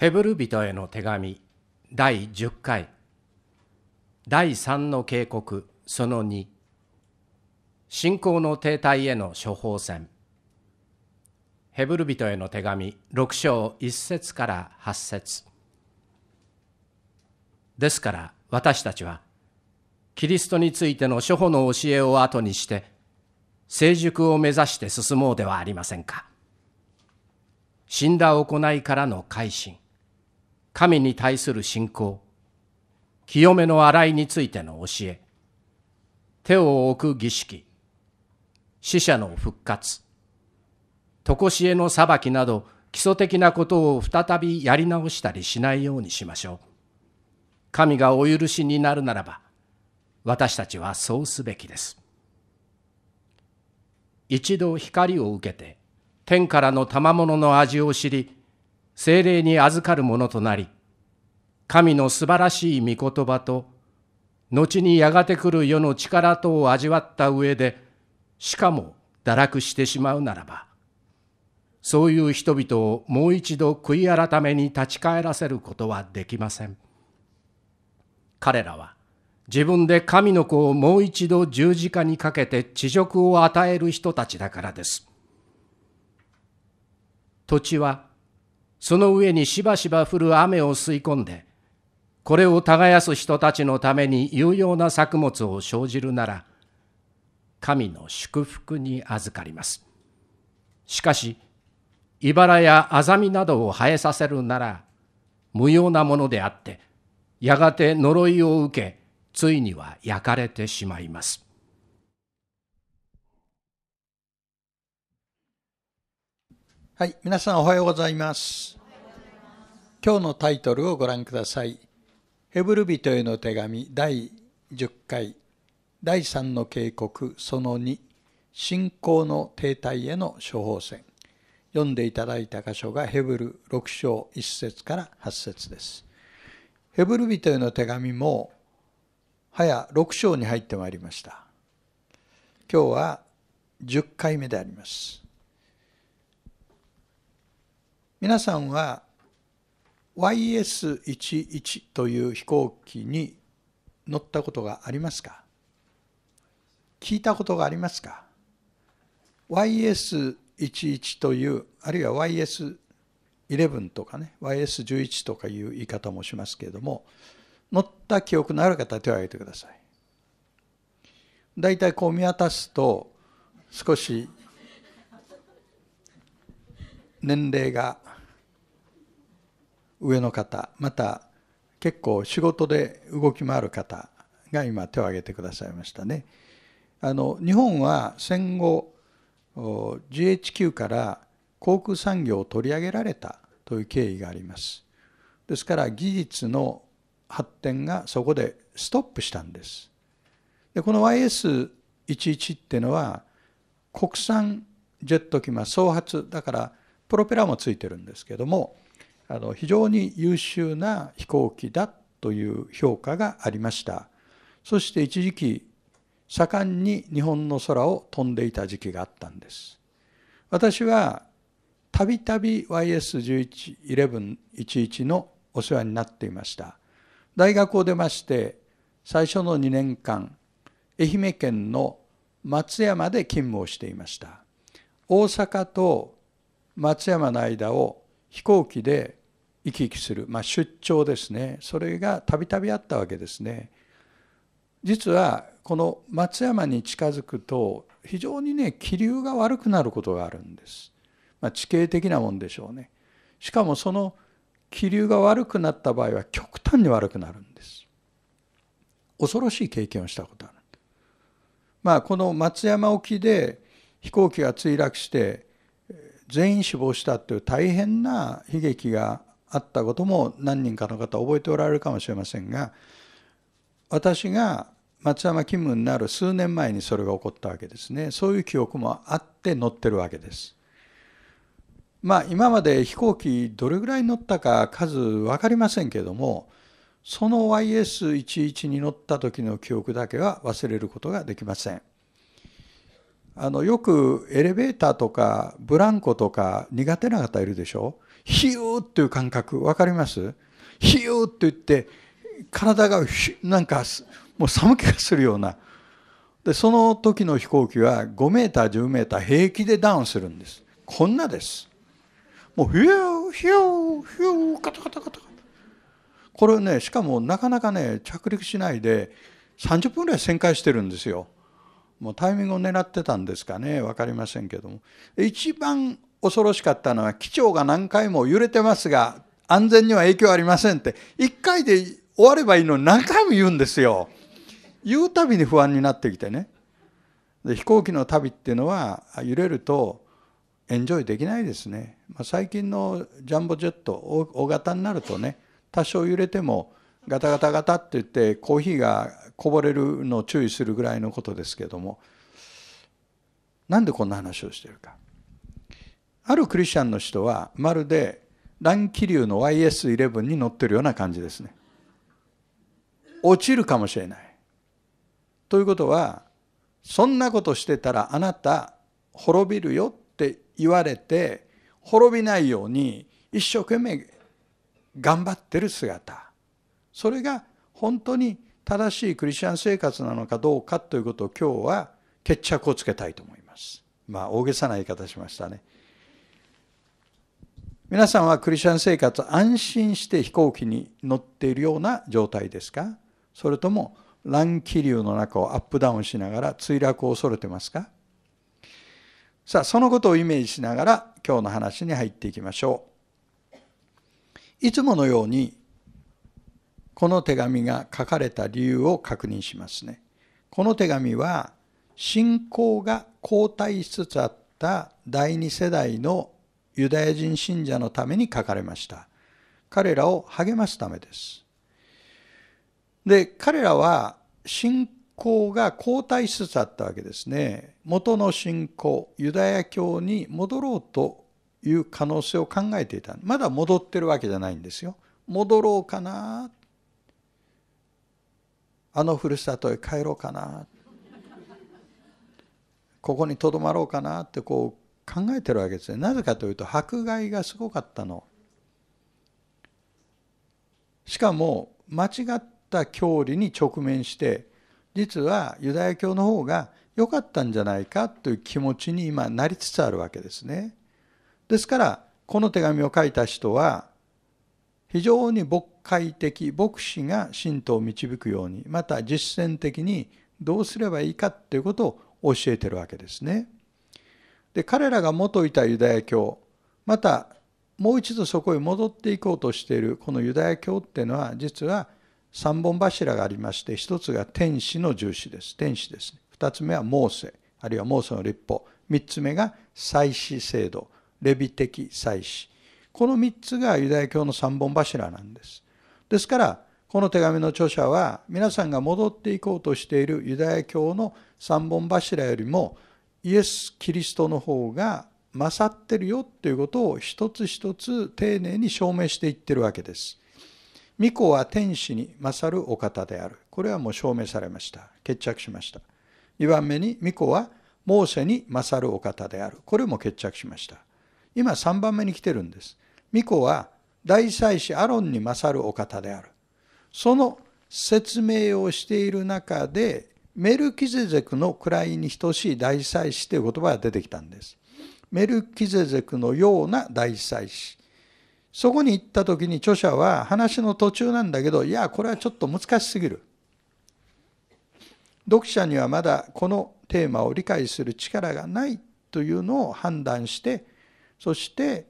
ヘブル人への手紙第10回第3の警告その2信仰の停滞への処方箋ヘブル人への手紙6章1節から8節ですから私たちはキリストについての初歩の教えを後にして成熟を目指して進もうではありませんか死んだ行いからの改心神に対する信仰、清めの洗いについての教え、手を置く儀式、死者の復活、とこしえの裁きなど基礎的なことを再びやり直したりしないようにしましょう。神がお許しになるならば、私たちはそうすべきです。一度光を受けて、天からの賜物の味を知り、精霊に預かるものとなり、神の素晴らしい御言葉と、後にやがて来る世の力とを味わった上で、しかも堕落してしまうならば、そういう人々をもう一度悔い改めに立ち返らせることはできません。彼らは自分で神の子をもう一度十字架にかけて地辱を与える人たちだからです。土地はその上にしばしば降る雨を吸い込んで、これを耕す人たちのために有用な作物を生じるなら、神の祝福に預かります。しかし、茨やアザミなどを生えさせるなら、無用なものであって、やがて呪いを受け、ついには焼かれてしまいます。はい、皆さんおはようございます。今日のタイトルをご覧ください。ヘブル人への手紙第10回第3の警告その2信仰の停滞への処方箋読んでいただいた箇所がヘブル6章1節から8節です。ヘブル人への手紙もはや6章に入ってまいりました。今日は10回目であります。皆さんは YS11 という飛行機に乗ったことがありますか聞いたことがありますか ?YS11 というあるいは YS11 とかね YS11 とかいう言い方もしますけれども乗った記憶のある方手を挙げてください。大体こう見渡すと少し年齢が上の方また結構仕事で動き回る方が今手を挙げてくださいましたね。あの日本は戦後 GHQ から航空産業を取り上げられたという経緯があります。ですから技術の発展がそこでストップしたんです。でこの YS11 っていうのは国産ジェット機、まあ、総発だからプロペラもついてるんですけどもあの非常に優秀な飛行機だという評価がありましたそして一時期盛んに日本の空を飛んでいた時期があったんです私はたびたび YS1111 のお世話になっていました大学を出まして最初の2年間愛媛県の松山で勤務をしていました大阪と松山の間を飛行機で生き生きする、まあ、出張ですねそれがたびたびあったわけですね。実はこの松山に近づくと非常にね気流が悪くなることがあるんです。まあ、地形的なもんでしょうね。しかもその気流が悪くなった場合は極端に悪くなるんです。恐ろしい経験をしたことある。まあこの松山沖で飛行機が墜落して全員死亡したという大変な悲劇があったことも何人かの方覚えておられるかもしれませんが私が松山勤務になる数年前にそれが起こったわけですねそういう記憶もあって乗ってるわけです。まあ今まで飛行機どれぐらい乗ったか数分かりませんけどもその YS11 に乗った時の記憶だけは忘れることができません。あのよくエレベーターとかブランコとか苦手な方いるでしょうヒューっていう感覚、わかりますヒューって言って、体がなんか、もう寒気がするような。で、その時の飛行機は5メーター、10メーター平気でダウンするんです。こんなです。もう、ヒュー、ヒュー、ヒュー、カタカタカタカタ。これね、しかもなかなかね、着陸しないで30分ぐらい旋回してるんですよ。もうタイミングを狙ってたんですかね分かりませんけども一番恐ろしかったのは、機長が何回も揺れてますが、安全には影響ありませんって、1回で終わればいいのに何回も言うんですよ。言うたびに不安になってきてね。で飛行機の旅っていうのは揺れるとエンジョイできないですね、まあ、最近のジャンボジェット大型になるとね多少揺れてもガタガタガタって言ってコーヒーがこぼれるのを注意するぐらいのことですけどもなんでこんな話をしてるか。あるクリスチャンの人はまるで乱気流の YS11 に乗ってるような感じですね。落ちるかもしれない。ということはそんなことしてたらあなた滅びるよって言われて滅びないように一生懸命頑張ってる姿それが本当に正しいクリスチャン生活なのかどうかということを今日は決着をつけたいと思います。まあ大げさな言い方しましたね。皆さんはクリスチャン生活安心して飛行機に乗っているような状態ですかそれとも乱気流の中をアップダウンしながら墜落を恐れてますかさあそのことをイメージしながら今日の話に入っていきましょういつものようにこの手紙が書かれた理由を確認しますねこの手紙は信仰が後退しつつあった第二世代のユダヤ人信者のために書かれました。彼らを励ますためです。で、彼らは信仰が後退しつつあったわけですね。元の信仰、ユダヤ教に戻ろうという可能性を考えていた。まだ戻ってるわけじゃないんですよ。戻ろうかな。あのふるさとへ帰ろうかな。ここにとどまろうかなってこう考えてるわけですねなぜかというと迫害がすごかったのしかも間違った教理に直面して実はユダヤ教の方が良かったんじゃないかという気持ちに今なりつつあるわけですねですからこの手紙を書いた人は非常に牧会的牧師が信徒を導くようにまた実践的にどうすればいいかということを教えてるわけですね。で彼らが元いたユダヤ教またもう一度そこへ戻っていこうとしているこのユダヤ教っていうのは実は3本柱がありまして1つが天使の重視です天使ですね2つ目はモーセあるいはモーセの立法3つ目が祭祀制度レビ的祭祀この3つがユダヤ教の3本柱なんですですからこの手紙の著者は皆さんが戻っていこうとしているユダヤ教の3本柱よりもイエス・キリストの方が勝ってるよということを一つ一つ丁寧に証明していってるわけです。巫女は天使に勝るお方である。これはもう証明されました。決着しました。2番目に巫女はモーセに勝るお方である。これも決着しました。今3番目に来てるんです。巫女は大祭司アロンに勝るお方である。その説明をしている中でメルキゼゼクの位に等しい大祭司という言葉が出てきたんです。メルキゼゼクのような大祭司。そこに行った時に著者は話の途中なんだけど、いや、これはちょっと難しすぎる。読者にはまだこのテーマを理解する力がないというのを判断して、そして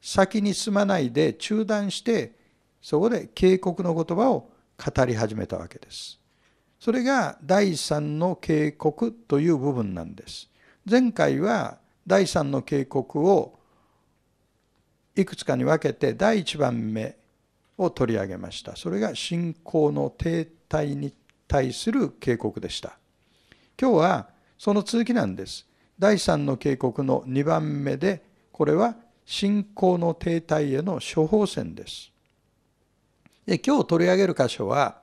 先に進まないで中断して、そこで警告の言葉を語り始めたわけです。それが第三の警告という部分なんです。前回は第三の警告をいくつかに分けて第1番目を取り上げました。それが信仰の停滞に対する警告でした。今日はその続きなんです。第3の警告の2番目で、これは信仰の停滞への処方箋です。で今日取り上げる箇所は、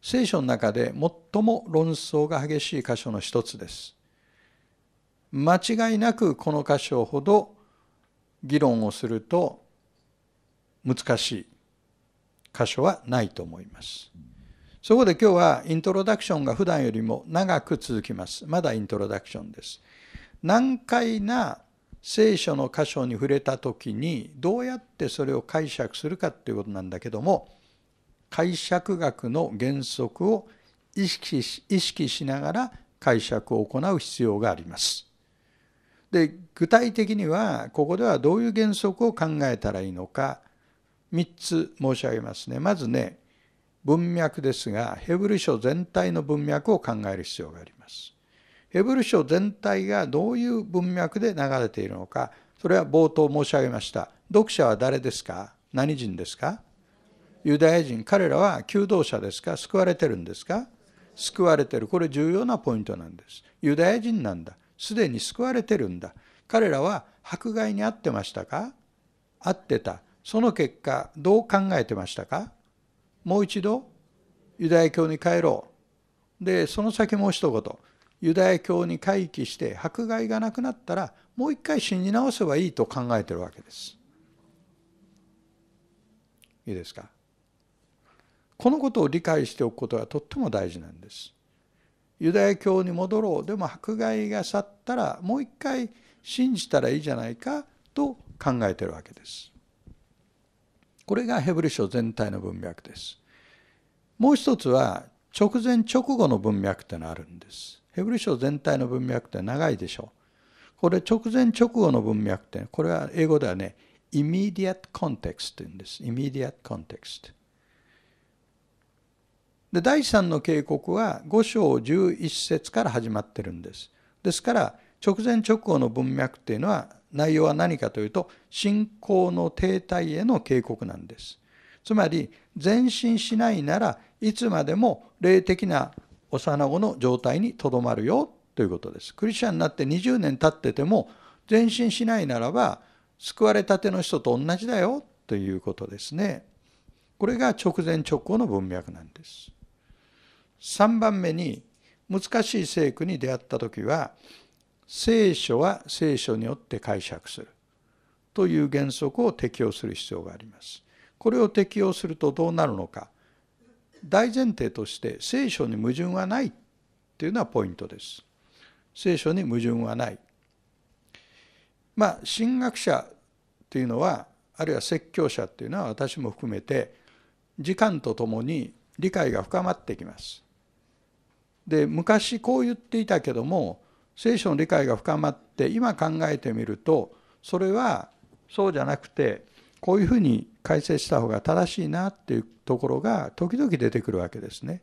聖書の中で最も論争が激しい箇所の一つです。間違いなくこの箇所ほど議論をすると難しい箇所はないと思います。そこで今日はイントロダクションが普段よりも長く続きます。まだイントロダクションです。難解な聖書の箇所に触れた時にどうやってそれを解釈するかっていうことなんだけども解釈学の原則を意識し意識しながら解釈を行う必要があります。で具体的にはここではどういう原則を考えたらいいのか3つ申し上げますね。まずね文脈ですがヘブル書全体の文脈を考える必要があります。ヘブル書全体がどういう文脈で流れているのかそれは冒頭申し上げました。読者は誰ですか何人ですかユダヤ人彼らは求道者ですか救われてるんですか救われてるこれ重要なポイントなんですユダヤ人なんだすでに救われてるんだ彼らは迫害に遭ってましたか遭ってたその結果どう考えてましたかもう一度ユダヤ教に帰ろうでその先もう一言ユダヤ教に回帰して迫害がなくなったらもう一回死に直せばいいと考えてるわけですいいですかこのことを理解しておくことがとっても大事なんです。ユダヤ教に戻ろうでも迫害が去ったらもう一回信じたらいいじゃないかと考えてるわけです。これがヘブル書全体の文脈です。もう一つは直前直後の文脈ってのがあるんです。ヘブル書全体の文脈って長いでしょう。これ直前直後の文脈ってこれは英語ではね、イミディアットコンテクストって言うんです。イミディアットコンテクスト。で第三の警告は5章11節から始まってるんです。ですから直前直後の文脈っていうのは内容は何かというと信仰の停滞への警告なんです。つまり前進しないならいつまでも霊的な幼子の状態にとどまるよということです。クリスチャンになって20年経ってても前進しないならば救われたての人と同じだよということですね。これが直前直後の文脈なんです。3番目に難しい聖句に出会った時は聖書は聖書によって解釈するという原則を適用する必要があります。これを適用するとどうなるのか大前提として聖書に矛盾はないというのはポイントです。聖書に矛盾はない。まあ神学者というのはあるいは説教者というのは私も含めて時間とともに理解が深まってきます。で昔こう言っていたけども聖書の理解が深まって今考えてみるとそれはそうじゃなくてこういうふうに解説した方が正しいなっていうところが時々出てくるわけですね。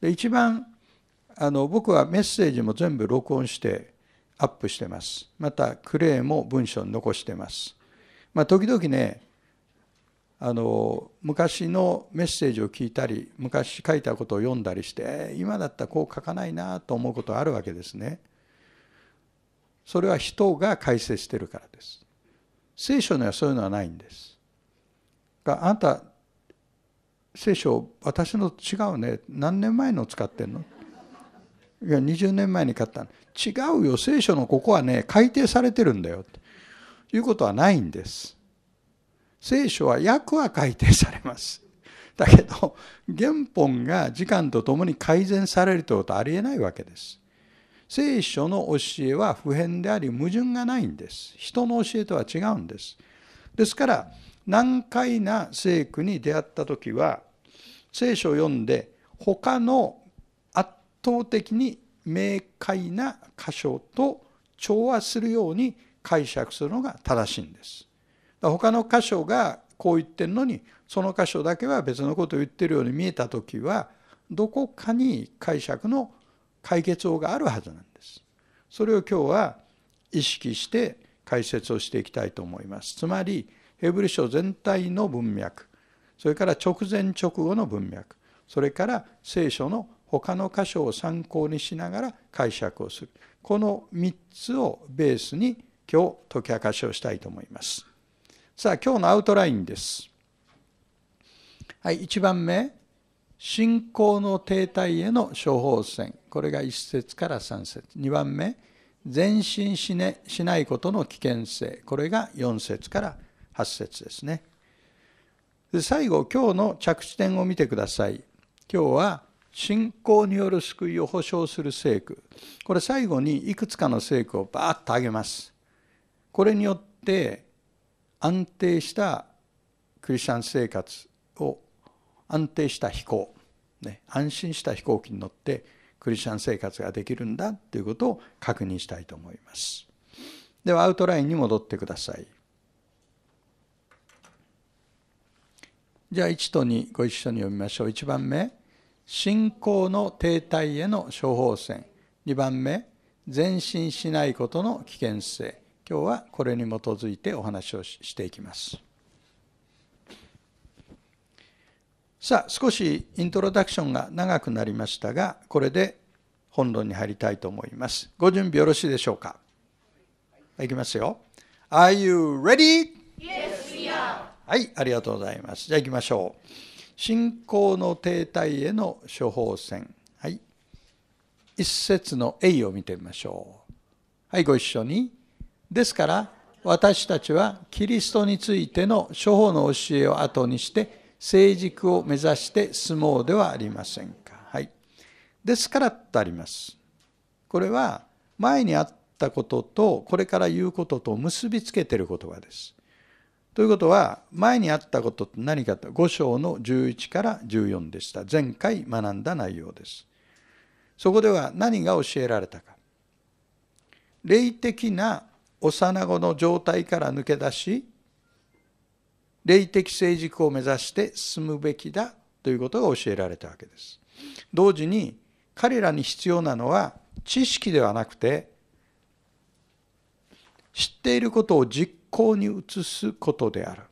で一番あの僕はメッセージも全部録音してアップしてます。またクレーも文章に残してます。まあ、時々ねあの昔のメッセージを聞いたり昔書いたことを読んだりして今だったらこう書かないなと思うことがあるわけですね。それは人が解説してるからです。聖書にはそういうのはないんです。があんた聖書私の違うね何年前の使ってんのいや20年前に買ったの違うよ聖書のここはね改訂されてるんだよということはないんです。聖書は訳は改定されます。だけど、原本が時間とともに改善されるということはありえないわけです。聖書の教えは普遍であり矛盾がないんです。人の教えとは違うんです。ですから、難解な聖句に出会った時は、聖書を読んで、他の圧倒的に明快な箇所と調和するように解釈するのが正しいんです。他の箇所がこう言ってるのにその箇所だけは別のことを言ってるように見えた時はどこかに解釈の解決法があるはずなんです。それを今日は意識して解説をしていきたいと思います。つまりヘブル書全体の文脈それから直前直後の文脈それから聖書の他の箇所を参考にしながら解釈をするこの3つをベースに今日解き明かしをしたいと思います。さあ、今日のアウトラインです。はい、1番目。信仰の停滞への処方箋。これが1節から3節。2番目。前進し,、ね、しないことの危険性。これが4節から8節ですね。で最後、今日の着地点を見てください。今日は信仰による救いを保証する聖句。これ最後にいくつかの聖句をバーッと挙げます。これによって安定したクリスチャン生活を安定した飛行、ね、安心した飛行機に乗ってクリスチャン生活ができるんだということを確認したいと思います。ではアウトラインに戻ってください。じゃあ1と2ご一緒に読みましょう。1番目、信仰の停滞への処方箋。2番目、前進しないことの危険性。今日はこれに基づいてお話をしていきますさあ少しイントロダクションが長くなりましたがこれで本論に入りたいと思いますご準備よろしいでしょうかいきますよ Are you ready? Yes, we are. はいありがとうございますじゃあいきましょう信仰の停滞への処方箋はい一節の A を見てみましょうはいご一緒にですから私たちはキリストについての諸法の教えを後にして成熟を目指して進もうではありませんか。はい。ですからとあります。これは前にあったこととこれから言うことと結びつけている言葉です。ということは前にあったことって何かと5章の11から14でした。前回学んだ内容です。そこでは何が教えられたか。霊的な幼子の状態から抜け出し霊的成熟を目指して進むべきだということが教えられたわけです。同時に彼らに必要なのは知識ではなくて知っていることを実行に移すことである。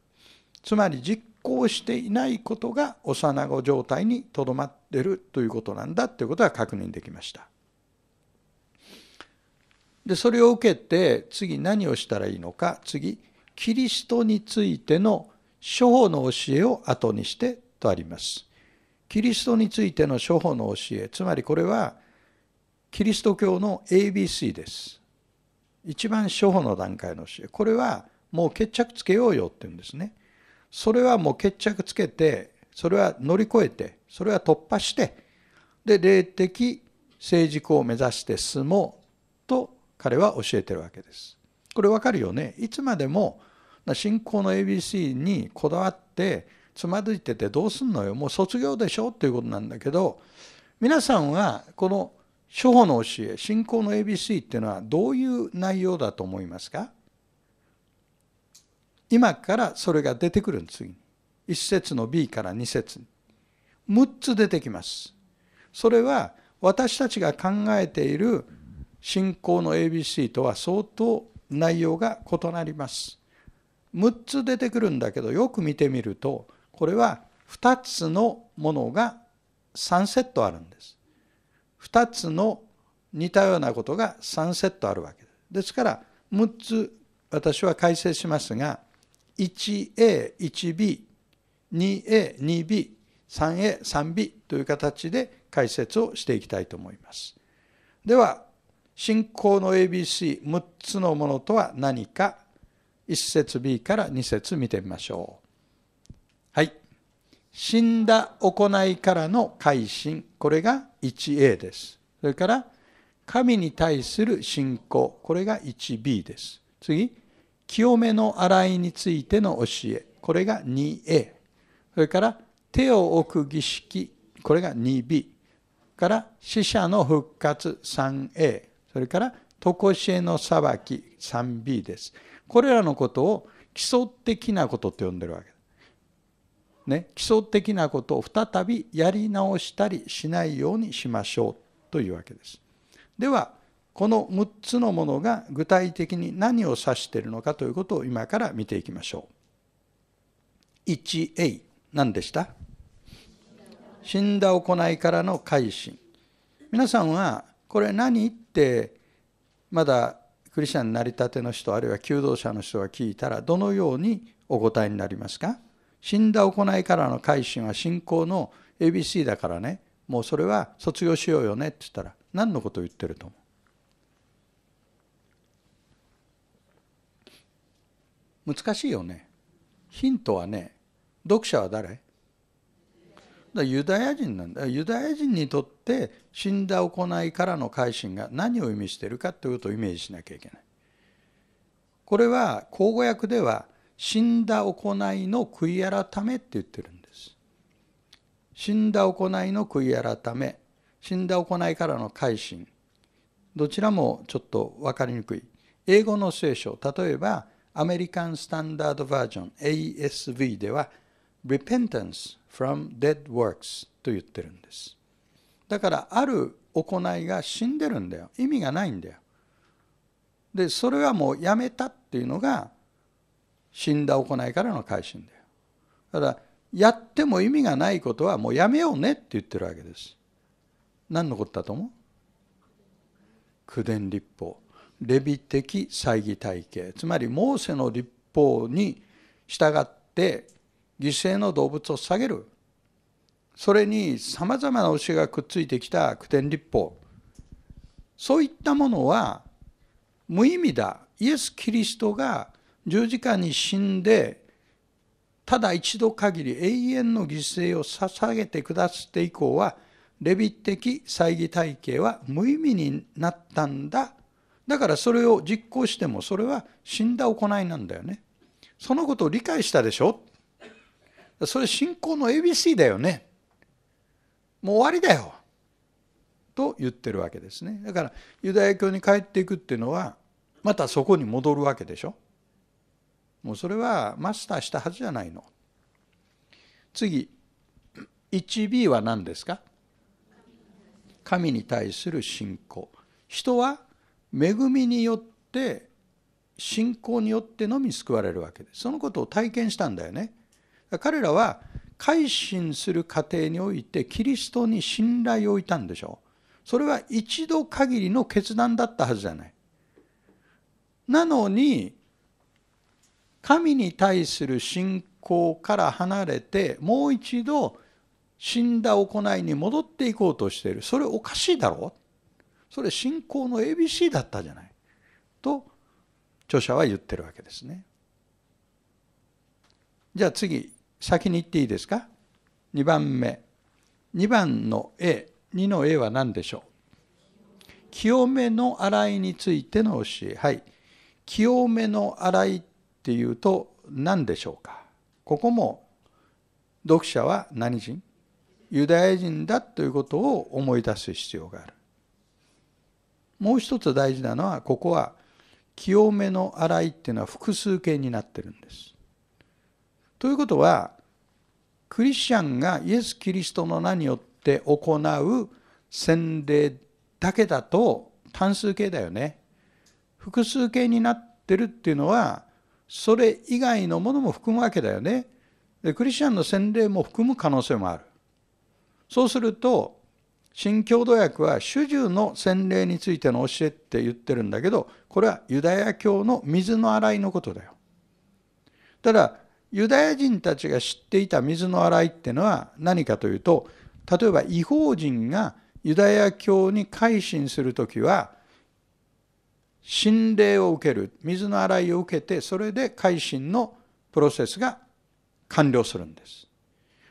つまり実行していないことが幼子状態にとどまっているということなんだということが確認できました。でそれを受けて次何をしたらいいのか次キリストについての諸法の教えを後にしてとあります。キリストについての諸法の教えつまりこれはキリスト教の ABC です。一番初歩の段階の教えこれはもう決着つけようよって言うんですね。それはもう決着つけてそれは乗り越えてそれは突破してで霊的成熟を目指して進もうと彼は教えてるわけです。これわかるよね。いつまでも信仰の ABC にこだわってつまずいててどうすんのよ。もう卒業でしょっていうことなんだけど皆さんはこの初歩の教え信仰の ABC っていうのはどういう内容だと思いますか今からそれが出てくるん次に。1節の B から2節に。6つ出てきます。それは私たちが考えている信仰の ABC とは相当内容が異なります。6つ出てくるんだけどよく見てみるとこれは2つのものが3セットあるんです。2つの似たようなことが3セットあるわけです。ですから6つ私は改正しますが 1A、1B、2A、2B、3A、3B という形で解説をしていきたいと思います。では信仰の ABC6 つのものとは何か1節 B から2節見てみましょうはい死んだ行いからの改心これが 1A ですそれから神に対する信仰これが 1B です次清めの洗いについての教えこれが 2A それから手を置く儀式これが 2B から死者の復活 3A それからこしえの裁き 3b ですこれらのことを基礎的なことと呼んでるわけでね、基礎的なことを再びやり直したりしないようにしましょうというわけです。ではこの6つのものが具体的に何を指しているのかということを今から見ていきましょう。1a 何でした死んだ行いからの改心。皆さんはこれ何てまだクリスチャンになりたての人あるいは求道者の人が聞いたらどのようにお答えになりますか死んだ行いからの改心は信仰の ABC だからねもうそれは卒業しようよねって言ったら何のことを言ってると思う難しいよねヒントはね読者は誰だユダヤ人なんだユダヤ人にとって死んだ行いからの改心が何を意味しているかということをイメージしなきゃいけないこれは口語訳では死んだ行いの悔い改めって言ってるんです死んだ行いの悔い改め死んだ行いからの改心どちらもちょっと分かりにくい英語の聖書例えばアメリカン・スタンダード・バージョン ASV では Repentance from dead works と言ってるんです。だからある行いが死んでるんだよ。意味がないんだよ。で、それはもうやめたっていうのが死んだ行いからの改心だよ。だからやっても意味がないことはもうやめようねって言ってるわけです。何のことだと思う苦伝立法。レビ的祭儀体系。つまりモーセの立法に従って犠牲の動物を下げるそれにさまざまな教えがくっついてきた九天立法そういったものは無意味だイエス・キリストが十字架に死んでただ一度限り永遠の犠牲を捧げてくださって以降はレビ的祭儀体系は無意味になったんだだからそれを実行してもそれは死んだ行いなんだよねそのことを理解したでしょそれ信仰の ABC だよねもう終わりだよと言ってるわけですねだからユダヤ教に帰っていくっていうのはまたそこに戻るわけでしょもうそれはマスターしたはずじゃないの次 1b は何ですか神に対する信仰人は恵みによって信仰によってのみ救われるわけですそのことを体験したんだよね彼らは改心する過程においてキリストに信頼を置いたんでしょう。それは一度限りの決断だったはずじゃない。なのに神に対する信仰から離れてもう一度死んだ行いに戻っていこうとしているそれおかしいだろそれ信仰の ABC だったじゃないと著者は言ってるわけですね。じゃあ次先に言っていいですか2番目2番の A2 の A は何でしょう清めの洗いについての教えはい清めの洗いっていうと何でしょうかここも読者は何人ユダヤ人だということを思い出す必要があるもう一つ大事なのはここは清めの洗いっていうのは複数形になってるんですということはクリスチャンがイエス・キリストの名によって行う洗礼だけだと単数形だよね。複数形になってるっていうのはそれ以外のものも含むわけだよね。でクリスチャンの洗礼も含む可能性もある。そうすると新共同訳は主従の洗礼についての教えって言ってるんだけどこれはユダヤ教の水の洗いのことだよ。ただユダヤ人たちが知っていた水の洗いってのは何かというと例えば違法人がユダヤ教に改心する時は心霊を受ける水の洗いを受けてそれで改心のプロセスが完了するんです。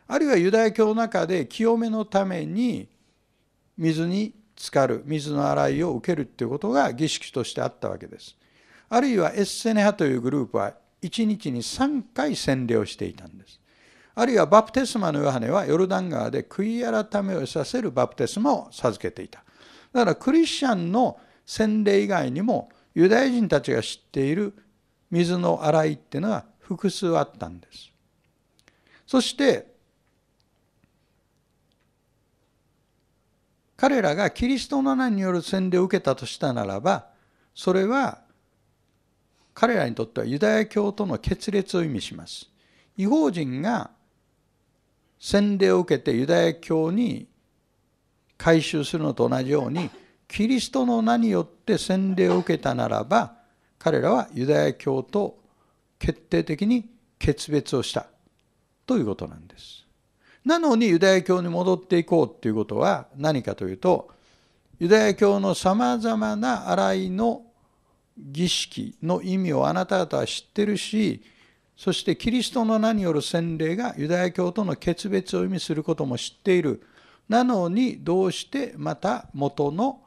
あるいはユダヤ教の中で清めのために水に浸かる水の洗いを受けるっていうことが儀式としてあったわけです。あるいはエッセネ派というグループは1日に3回洗礼をしていたんです。あるいはバプテスマのヨハネはヨルダン川で悔い改めをさせるバプテスマを授けていた。だからクリスチャンの洗礼以外にもユダヤ人たちが知っている水の洗いっていうのは複数あったんです。そして彼らがキリストの名による洗礼を受けたとしたならばそれは彼らにとってはユダヤ教との決裂を意味します。違法人が洗礼を受けてユダヤ教に改宗するのと同じようにキリストの名によって洗礼を受けたならば彼らはユダヤ教と決定的に決別をしたということなんです。なのにユダヤ教に戻っていこうということは何かというとユダヤ教のさまざまな洗いの儀式の意味をあなた方は知ってるし、そしてキリストの名による洗礼がユダヤ教との決別を意味することも知っている。なのにどうしてまた元の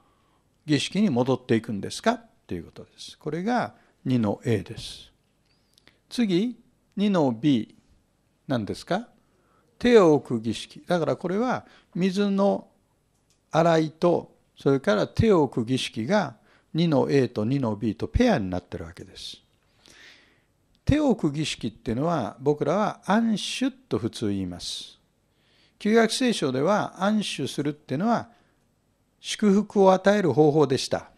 儀式に戻っていくんですかということです。これが2の A です。次、2の B なんですか手を置く儀式。だからこれは水の洗いとそれから手を置く儀式が2の A と2の B とペアになってるわけです。手を置く儀式っていうのは僕らは安守と普通言います。旧約聖書では安守するっていうのは祝福を与える方法でした。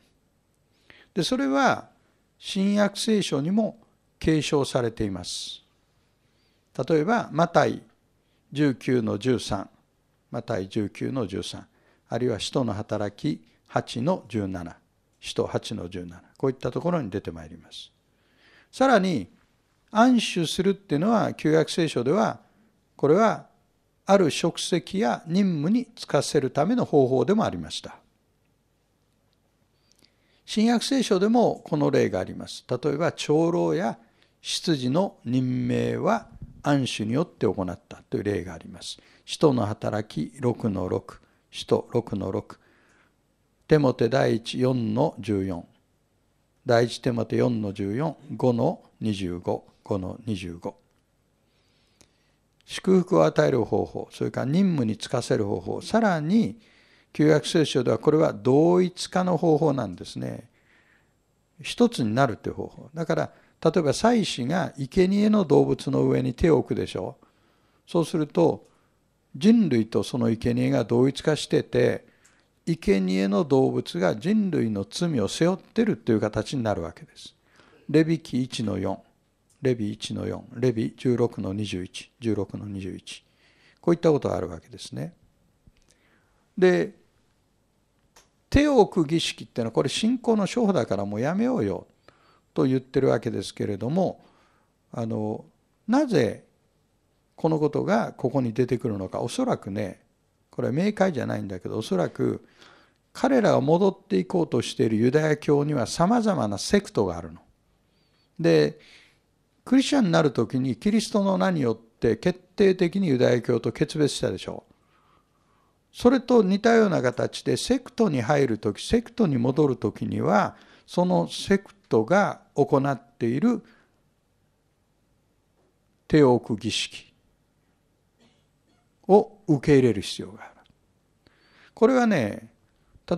でそれは新約聖書にも継承されています。例えば、マタイ19の13、マタイ19の13、あるいは使徒の働き8の17。使徒8の17こういったところに出てまいりますさらに安守するっていうのは旧約聖書ではこれはある職責や任務に就かせるための方法でもありました新約聖書でもこの例があります例えば長老や執事の任命は安守によって行ったという例があります使徒の働き6の6使徒6の6テモテ第14の14第一テモテ4の145の255の25祝福を与える方法それから任務に就かせる方法さらに旧約聖書ではこれは同一化の方法なんですね一つになるという方法だから例えば祭司が生贄の動物の上に手を置くでしょそうすると人類とその生贄が同一化してて生贄の動物が人類の罪を背負ってるという形になるわけです。レビ記1の4、レビ1の4、レビ16の21、16の21。こういったことがあるわけですね。で、手を置く儀式っていうのはこれ信仰の証拠だからもうやめようよと言ってるわけですけれども、あの、なぜこのことがここに出てくるのか、おそらくね、これは明快じゃないんだけどおそらく彼らが戻っていこうとしているユダヤ教にはさまざまなセクトがあるの。でクリスチャンになる時にキリストの名によって決定的にユダヤ教と決別したでしょう。それと似たような形でセクトに入る時セクトに戻る時にはそのセクトが行っている手を置く儀式を受け入れる必要がある。これはね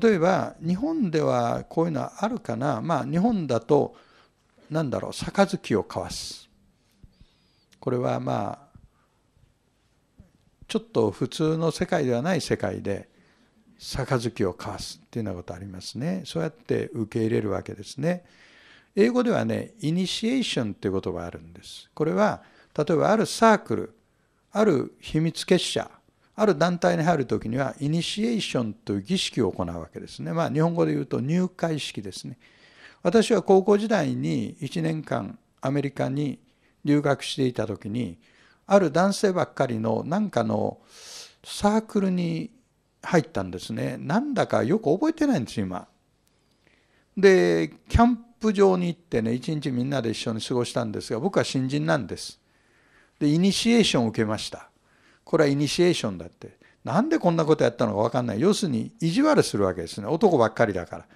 例えば日本ではこういうのはあるかなまあ日本だと何だろう杯を交わすこれはまあちょっと普通の世界ではない世界で杯を交わすっていうようなことありますねそうやって受け入れるわけですね英語ではねイニシエーションっていう言葉があるんですこれは例えばあるサークルある秘密結社ある団体に入るときにはイニシエーションという儀式を行うわけですね。まあ、日本語で言うと入会式ですね。私は高校時代に1年間アメリカに留学していたときにある男性ばっかりのんかのサークルに入ったんですね。なんだかよく覚えてないんです今。でキャンプ場に行ってね一日みんなで一緒に過ごしたんですが僕は新人なんです。でイニシエーションを受けました。これはイニシエーションだってなんでこんなことやったのか分かんない要するに意地悪するわけですね男ばっかりだから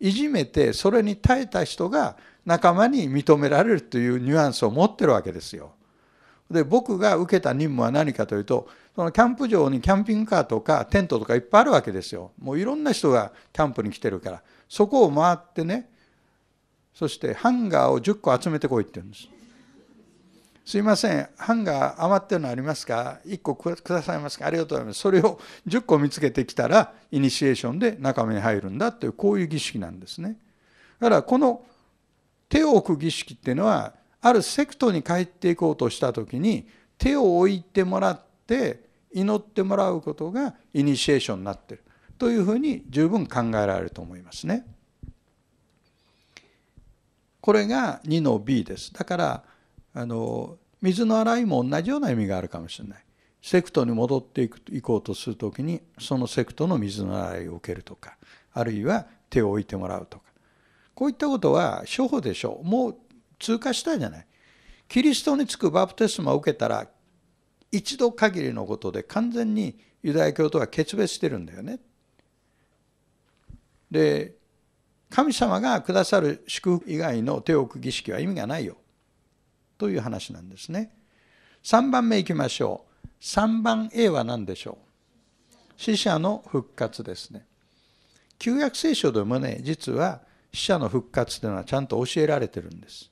いじめてそれに耐えた人が仲間に認められるというニュアンスを持ってるわけですよで僕が受けた任務は何かというとそのキャンプ場にキャンピングカーとかテントとかいっぱいあるわけですよもういろんな人がキャンプに来てるからそこを回ってねそしてハンガーを10個集めてこいって言うんですすいません、ハンガー余ってるのありますか ?1 個くださいますかありがとうございます。それを10個見つけてきたら、イニシエーションで中身に入るんだという、こういう儀式なんですね。だから、この手を置く儀式っていうのは、あるセクトに帰っていこうとした時に、手を置いてもらって、祈ってもらうことがイニシエーションになってる。というふうに十分考えられると思いますね。これが2の B です。だから、あの水の洗いも同じような意味があるかもしれない。セクトに戻っていく行こうとする時にそのセクトの水の洗いを受けるとかあるいは手を置いてもらうとかこういったことは処方でしょうもう通過したじゃないキリストにつくバプテスマを受けたら一度限りのことで完全にユダヤ教とは決別してるんだよね。で神様がくださる祝福以外の手を置く儀式は意味がないよ。という話なんですね。3番目いきましょう。3番 A は何でしょう死者の復活ですね。旧約聖書でもね、実は死者の復活というのはちゃんと教えられてるんです。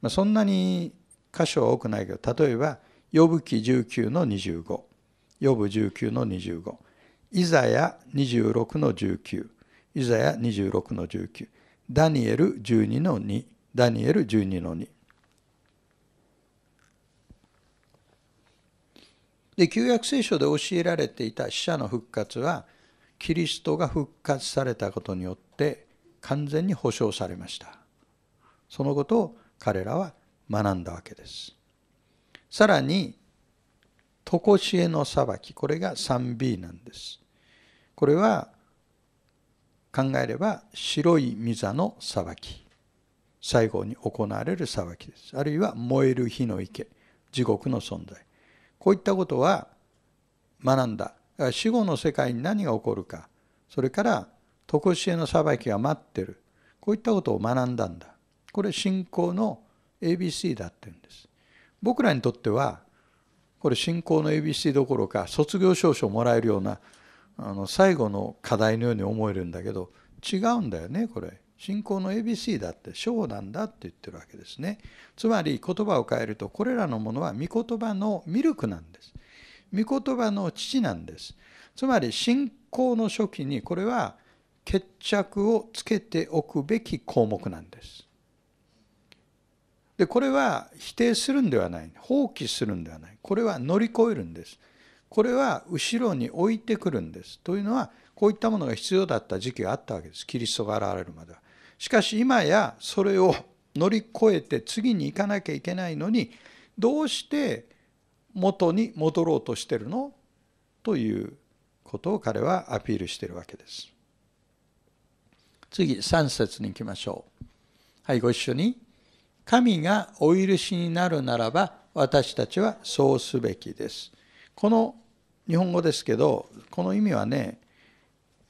まあ、そんなに箇所は多くないけど、例えば、ヨブ記19の25、ヨブ19の25、イザヤ26の19、イザヤ26の19、ダニエル12の2、ダニエル12の2。で旧約聖書で教えられていた死者の復活はキリストが復活されたことによって完全に保証されましたそのことを彼らは学んだわけですさらに常しえの裁きこれが 3b なんですこれは考えれば白い御座の裁き最後に行われる裁きですあるいは燃える火の池地獄の存在こういったことは学んだ死後の世界に何が起こるかそれから常しえの裁きが待ってるこういったことを学んだんだこれ信仰の ABC だって言うんです僕らにとってはこれ信仰の ABC どころか卒業証書をもらえるようなあの最後の課題のように思えるんだけど違うんだよねこれ。信仰の ABC だって章なんだって言ってるわけですねつまり言葉を変えるとこれらのものは御言葉のミルクなんです御言葉の父なんですつまり信仰の初期にこれは決着をつけておくべき項目なんですでこれは否定するんではない放棄するんではないこれは乗り越えるんですこれは後ろに置いてくるんですというのはこういったものが必要だった時期があったわけですキリストが現れるまではしかし今やそれを乗り越えて次に行かなきゃいけないのにどうして元に戻ろうとしてるのということを彼はアピールしているわけです。次3節に行きましょう。はい、ご一緒に。神がお許しになるならば私たちはそうすべきです。この日本語ですけどこの意味はね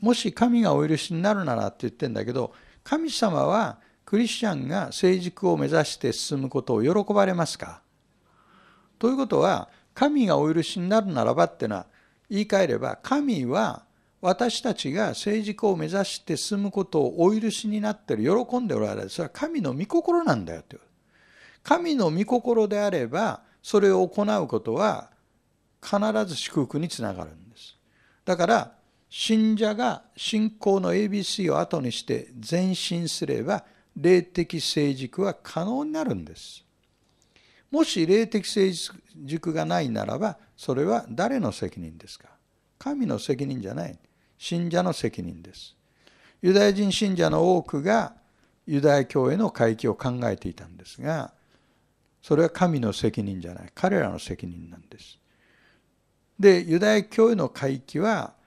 もし神がお許しになるならって言ってんだけど神様はクリスチャンが成熟を目指して進むことを喜ばれますかということは神がお許しになるならばっていうのは言い換えれば神は私たちが成熟を目指して進むことをお許しになってる喜んでおられるそれは神の御心なんだよという神の御心であればそれを行うことは必ず祝福につながるんですだから信者が信仰の ABC を後にして前進すれば霊的成熟は可能になるんです。もし霊的成熟がないならばそれは誰の責任ですか神の責任じゃない信者の責任です。ユダヤ人信者の多くがユダヤ教への回帰を考えていたんですがそれは神の責任じゃない彼らの責任なんです。でユダヤ教への回帰は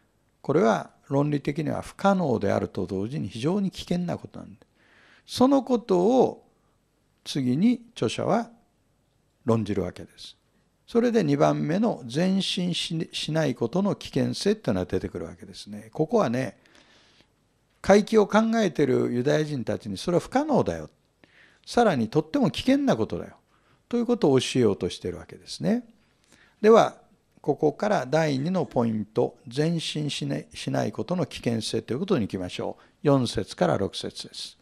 これは論理的には不可能であると同時に非常に危険なことなんでそのことを次に著者は論じるわけです。それで2番目の前進しないことの危険性というのは出てくるわけですね。ここはね回帰を考えてるユダヤ人たちにそれは不可能だよさらにとっても危険なことだよということを教えようとしてるわけですね。ではここから第2のポイント前進し,、ね、しないことの危険性ということにいきましょう4節から6節です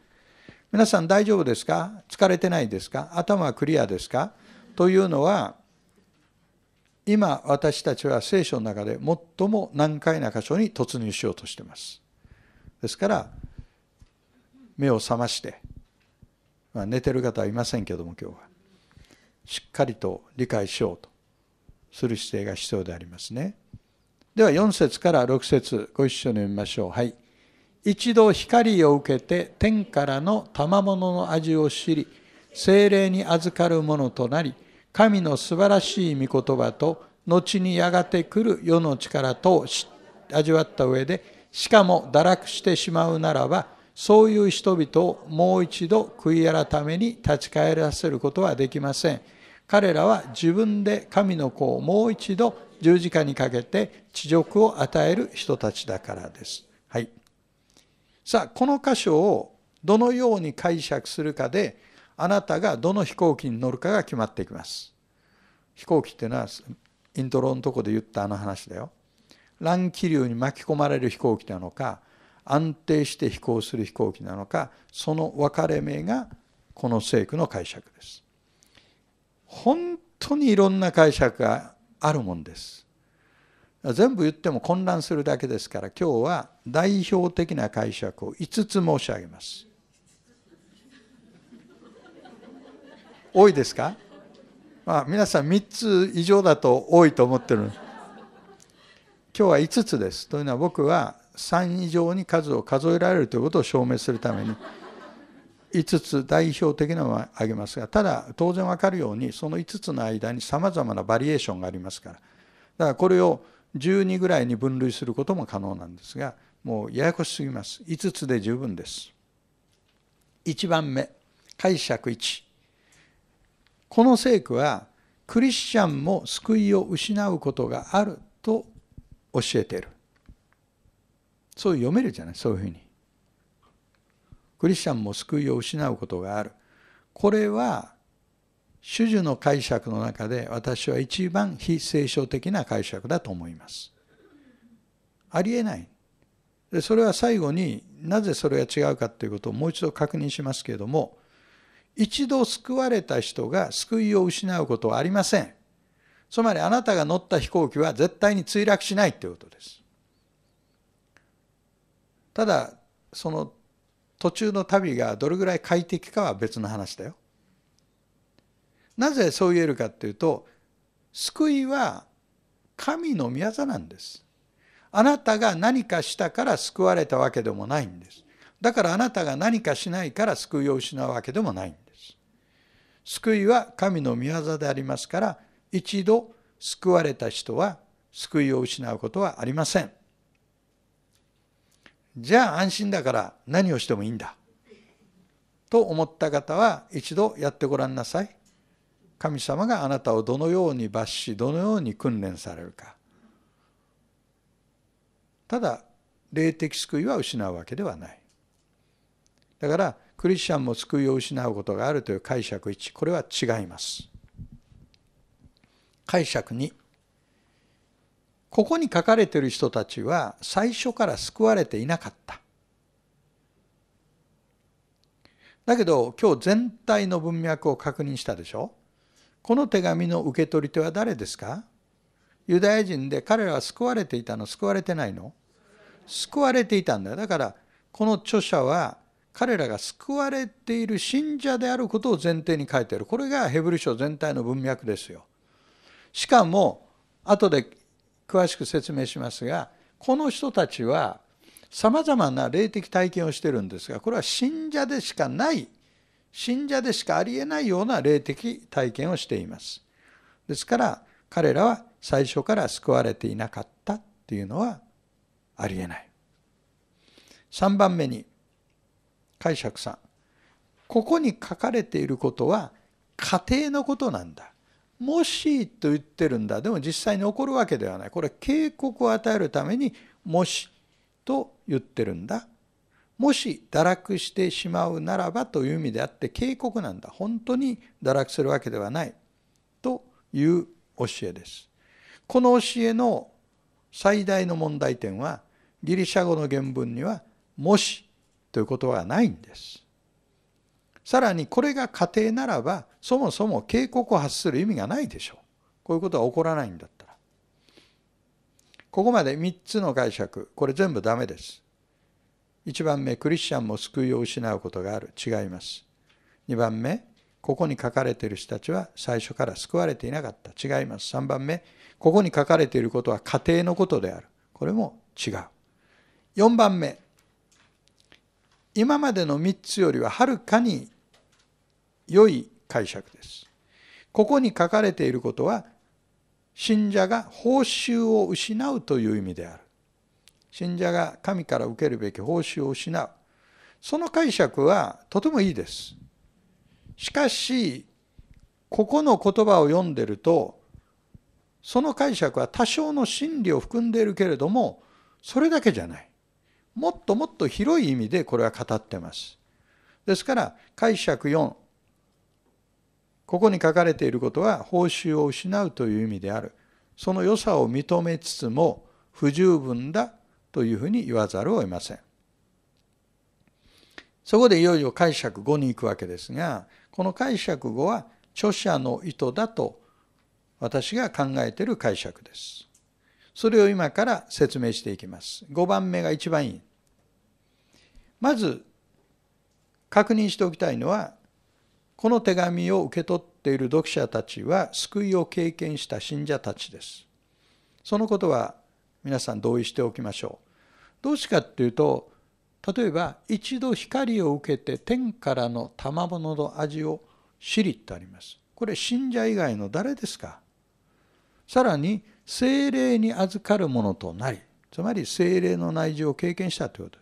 皆さん大丈夫ですか疲れてないですか頭はクリアですかというのは今私たちは聖書の中で最も難解な箇所に突入しようとしていますですから目を覚まして、まあ、寝てる方はいませんけども今日はしっかりと理解しようとする姿勢が必要でありますね。では4節から6節ご一緒に読みましょう。はい。一度光を受けて天からの賜物の味を知り、精霊に預かるものとなり、神の素晴らしい御言葉と、後にやがて来る世の力とを味わった上で、しかも堕落してしまうならば、そういう人々をもう一度悔い改めに立ち返らせることはできません。彼らは自分で神の子をもう一度十字架にかけて地獄を与える人たちだからです。はい。さあ、この箇所をどのように解釈するかで、あなたがどの飛行機に乗るかが決まってきます。飛行機っていうのは、イントロのとこで言ったあの話だよ。乱気流に巻き込まれる飛行機なのか、安定して飛行する飛行機なのか、その分かれ目がこの聖句の解釈です。本当にいろんな解釈があるもんです。全部言っても混乱するだけですから今日は代表的な解釈を5つ申し上げます。多いですか、まあ、皆さん3つ以上だと多いと思ってる今日は5つですというのは僕は3以上に数を数えられるということを証明するために5つ代表的なのは挙げますがただ当然分かるようにその5つの間にさまざまなバリエーションがありますからだからこれを12ぐらいに分類することも可能なんですがもうややこしすぎます5つで十分です1番目解釈1この聖句はクリスチャンも救いを失うことがあると教えているそう読めるじゃないそういうふうにクリスチャンも救いを失うことがある。これは、主樹の解釈の中で私は一番非聖書的な解釈だと思います。ありえない。でそれは最後になぜそれが違うかということをもう一度確認しますけれども一度救われた人が救いを失うことはありませんつまりあなたが乗った飛行機は絶対に墜落しないということですただその途中の旅がどれぐらい快適かは別の話だよ。なぜそう言えるかっていうと救いは神の御業なんです。あなたが何かしたから救われたわけでもないんです。だからあなたが何かしないから救いを失うわけでもないんです。救いは神の御業でありますから、一度救われた人は救いを失うことはありません。じゃあ安心だから何をしてもいいんだと思った方は一度やってごらんなさい神様があなたをどのように罰しどのように訓練されるかただ霊的救いは失うわけではないだからクリスチャンも救いを失うことがあるという解釈1これは違います解釈2ここに書かれている人たちは最初から救われていなかった。だけど今日全体の文脈を確認したでしょこの手紙の受け取り手は誰ですかユダヤ人で彼らは救われていたの救われてないの救われていたんだよ。だからこの著者は彼らが救われている信者であることを前提に書いている。これがヘブル書全体の文脈ですよ。しかも後で詳しく説明しますがこの人たちはさまざまな霊的体験をしてるんですがこれは信者でしかない信者でしかありえないような霊的体験をしています。ですから彼らは最初から救われていなかったっていうのはありえない。3番目に解釈さんここに書かれていることは家庭のことなんだもしと言ってるんだ。でも実際に起こるわけではない。これは警告を与えるために、もしと言ってるんだ。もし堕落してしまうならばという意味であって警告なんだ。本当に堕落するわけではない。という教えです。この教えの最大の問題点は、ギリシャ語の原文には、もしという言葉がないんです。さらにこれが家庭ならば、そもそも警告を発する意味がないでしょう。こういうことは起こらないんだったら。ここまで3つの解釈、これ全部ダメです。1番目、クリスチャンも救いを失うことがある。違います。2番目、ここに書かれている人たちは最初から救われていなかった。違います。3番目、ここに書かれていることは家庭のことである。これも違う。4番目、今までの3つよりははるかに良い解釈です。ここに書かれていることは信者が報酬を失うという意味である。信者が神から受けるべき報酬を失う。その解釈はとてもいいです。しかし、ここの言葉を読んでると、その解釈は多少の真理を含んでいるけれども、それだけじゃない。もっともっと広い意味でこれは語ってます。ですから、解釈4、ここに書かれていることは報酬を失うという意味である。その良さを認めつつも不十分だというふうに言わざるを得ません。そこでいよいよ解釈5に行くわけですが、この解釈5は著者の意図だと私が考えている解釈です。それを今から説明していきます。5番目が一番いい。まず確認しておきたいのはこの手紙を受け取っている読者たちは救いを経験した信者たちです。そのことは皆さん同意しておきましょう。どうしてかっていうと例えば一度光を受けて天からの賜物の味を知りってあります。これ信者以外の誰ですかさらに精霊に預かるものとなりつまり精霊の内情を経験したということ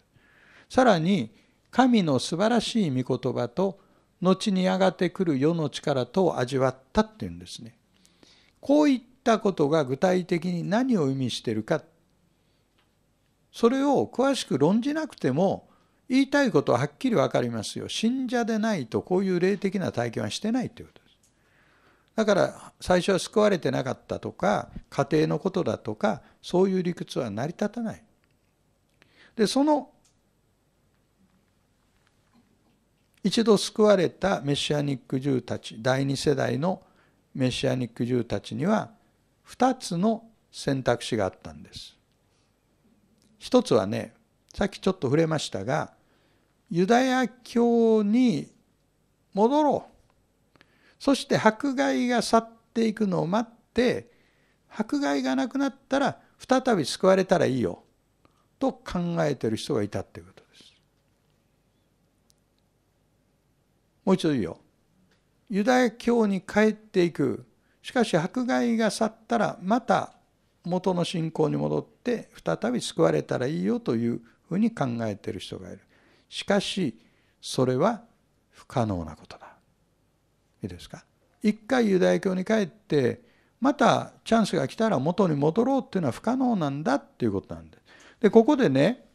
さらに神の素晴らしい御言葉と後にやがて来る世の力とを味わったっていうんですね。こういったことが具体的に何を意味してるかそれを詳しく論じなくても言いたいことははっきり分かりますよ。信者でないとこういう霊的な体験はしてないということです。だから最初は救われてなかったとか家庭のことだとかそういう理屈は成り立たない。でその一度救われたメシアニック獣たち第二世代のメシアニック獣たちには2つの選択肢があったんです。一つはねさっきちょっと触れましたがユダヤ教に戻ろうそして迫害が去っていくのを待って迫害がなくなったら再び救われたらいいよと考えてる人がいたってこと。もう一度言うよ。ユダヤ教に帰っていく。しかし迫害が去ったらまた元の信仰に戻って再び救われたらいいよというふうに考えている人がいる。しかしそれは不可能なことだ。いいですか一回ユダヤ教に帰ってまたチャンスが来たら元に戻ろうっていうのは不可能なんだっていうことなんででここでね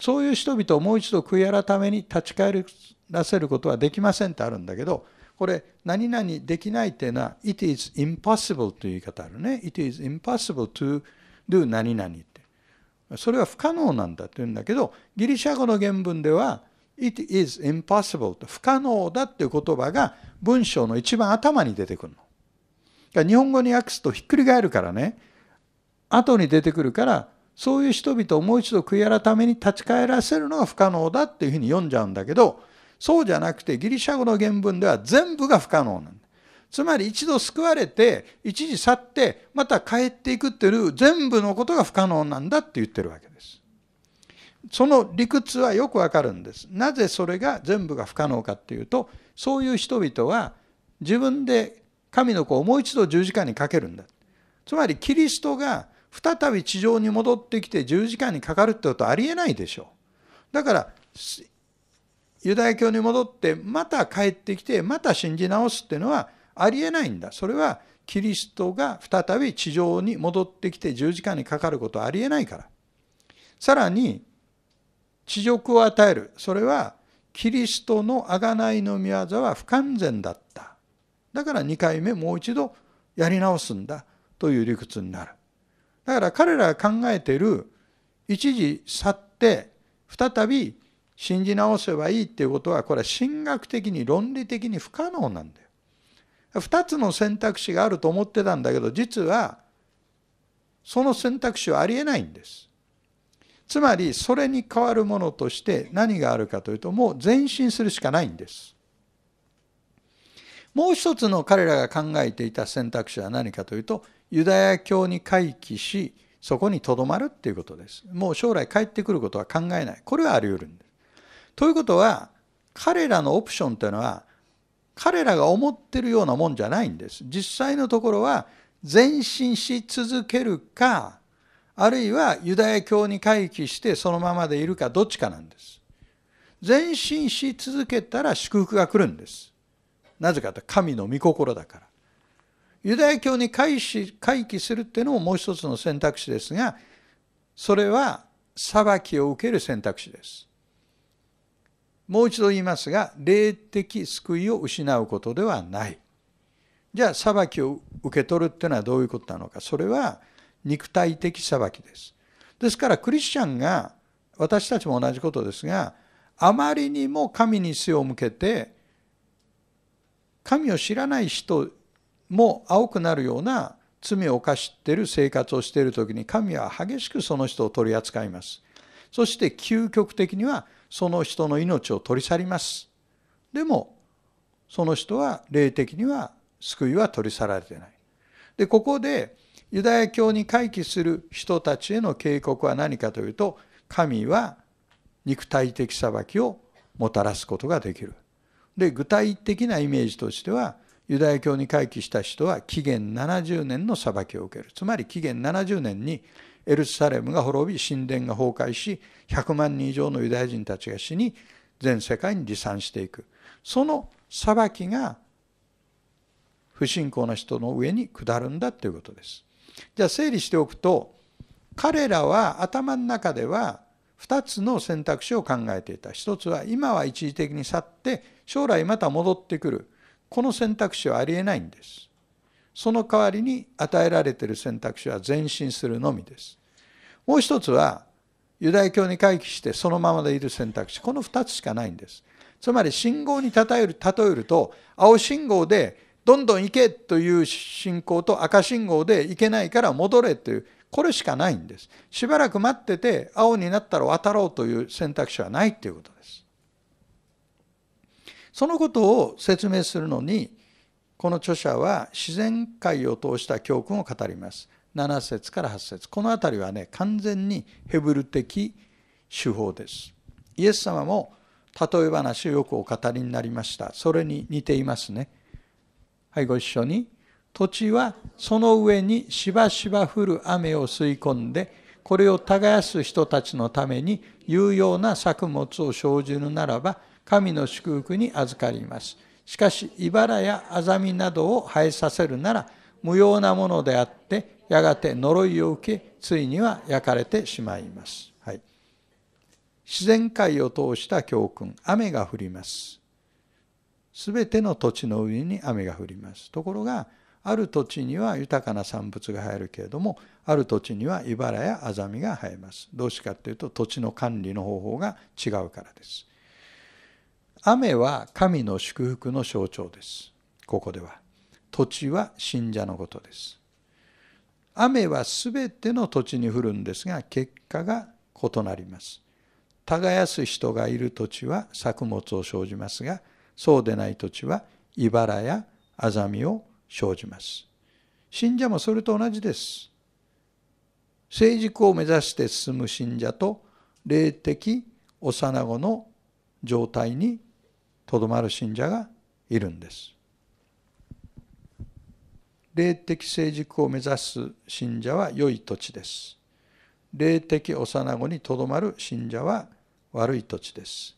そういう人々をもう一度悔い改めに立ち返らせることはできませんってあるんだけど、これ、何々できないっていうのは、it is impossible という言い方あるね。it is impossible to do 何々って。それは不可能なんだって言うんだけど、ギリシャ語の原文では、it is impossible と不可能だっていう言葉が文章の一番頭に出てくるの。日本語に訳すとひっくり返るからね、後に出てくるから、そういう人々をもう一度悔い改めに立ち返らせるのが不可能だっていうふうに読んじゃうんだけど、そうじゃなくてギリシャ語の原文では全部が不可能なんだ。つまり一度救われて、一時去って、また帰っていくっていう全部のことが不可能なんだって言ってるわけです。その理屈はよくわかるんです。なぜそれが全部が不可能かっていうと、そういう人々は自分で神の子をもう一度十字架にかけるんだ。つまりキリストが再び地上に戻ってきて十字架にかかるってことはありえないでしょう。だからユダヤ教に戻ってまた帰ってきてまた信じ直すっていうのはありえないんだ。それはキリストが再び地上に戻ってきて十字架にかかることはありえないから。さらに、地獄を与える。それは、キリストの贖いの御業は不完全だった。だから2回目もう一度やり直すんだという理屈になる。だから彼らが考えている一時去って再び信じ直せばいいっていうことはこれは神学的に論理的に不可能なんだよ。2つの選択肢があると思ってたんだけど実はその選択肢はありえないんです。つまりそれに代わるものとして何があるかというともう前進するしかないんです。もう一つの彼らが考えていた選択肢は何かというとユダヤ教に回帰しそこにとどまるっていうことですもう将来帰ってくることは考えないこれはあり得るんですということは彼らのオプションというのは彼らが思ってるようなもんじゃないんです実際のところは前進し続けるかあるいはユダヤ教に回帰してそのままでいるかどっちかなんです前進し続けたら祝福が来るんですなぜかと神の御心だからユダヤ教に回避回帰するっていうのももう一つの選択肢ですがそれは裁きを受ける選択肢です。もう一度言いますが霊的救いを失うことではない。じゃあ裁きを受け取るっていうのはどういうことなのかそれは肉体的裁きです。ですからクリスチャンが私たちも同じことですがあまりにも神に背を向けて神を知らない人もう青くなるような罪を犯している生活をしている時に神は激しくその人を取り扱います。そして究極的にはその人の命を取り去ります。でもその人は霊的には救いは取り去られてない。でここでユダヤ教に回帰する人たちへの警告は何かというと神は肉体的裁きをもたらすことができる。で具体的なイメージとしてはユダヤ教に回帰した人は紀元70年の裁きを受けるつまり紀元70年にエルサレムが滅び神殿が崩壊し100万人以上のユダヤ人たちが死に全世界に離散していくその裁きが不信仰な人の上に下るんだということです。じゃあ整理しておくと彼らは頭の中では2つの選択肢を考えていた1つは今は一時的に去って将来また戻ってくるこの選択肢はありえないんです。その代わりに与えられている選択肢は前進するのみです。もう一つは、ユダヤ教に回帰してそのままでいる選択肢、この二つしかないんです。つまり信号に例える例えると、青信号でどんどん行けという信仰と赤信号で行けないから戻れという、これしかないんです。しばらく待ってて、青になったら渡ろうという選択肢はないということです。そのことを説明するのにこの著者は自然界を通した教訓を語ります7節から8節この辺りはね完全にヘブル的手法ですイエス様も例え話をよくお語りになりましたそれに似ていますねはいご一緒に土地はその上にしばしば降る雨を吸い込んでこれを耕す人たちのために有用な作物を生じるならば神の祝福に預かります。しかし、茨やアザミなどを生えさせるなら、無用なものであって、やがて呪いを受け、ついには焼かれてしまいます。はい、自然界を通した教訓、雨が降ります。すべての土地の上に雨が降ります。ところが、ある土地には豊かな産物が生えるけれども、ある土地には茨やアザミが生えます。どうしてかというと、土地の管理の方法が違うからです。雨は神の祝福の象徴です。ここでは。土地は信者のことです。雨はすべての土地に降るんですが、結果が異なります。耕す人がいる土地は作物を生じますが、そうでない土地は茨やアザミを生じます。信者もそれと同じです。成熟を目指して進む信者と霊的幼子の状態にとどまる信者がいるんです。霊的成熟を目指す信者は良い土地です。霊的幼子にとどまる信者は悪い土地です。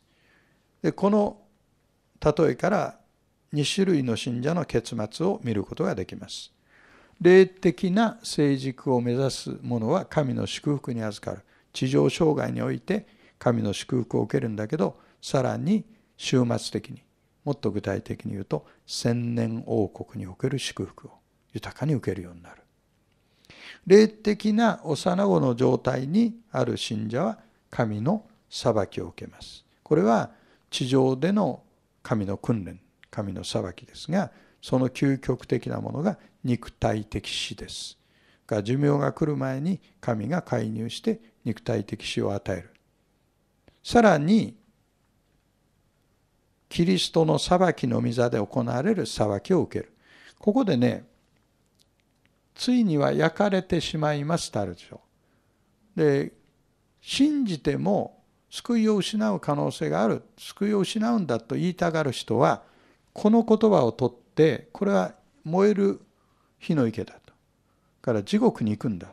でこの例えから2種類の信者の結末を見ることができます。霊的な成熟を目指す者は神の祝福に預かる。地上障害において神の祝福を受けるんだけど、さらに終末的にもっと具体的に言うと千年王国における祝福を豊かに受けるようになる霊的な幼子の状態にある信者は神の裁きを受けますこれは地上での神の訓練神の裁きですがその究極的なものが肉体的死ですが寿命が来る前に神が介入して肉体的死を与えるさらにキリストの裁きの御座で行われる裁きを受ける。ここでね、ついには焼かれてしまいますとあるでしょう。で、信じても救いを失う可能性がある、救いを失うんだと言いたがる人は、この言葉を取って、これは燃える火の池だと。から地獄に行くんだ。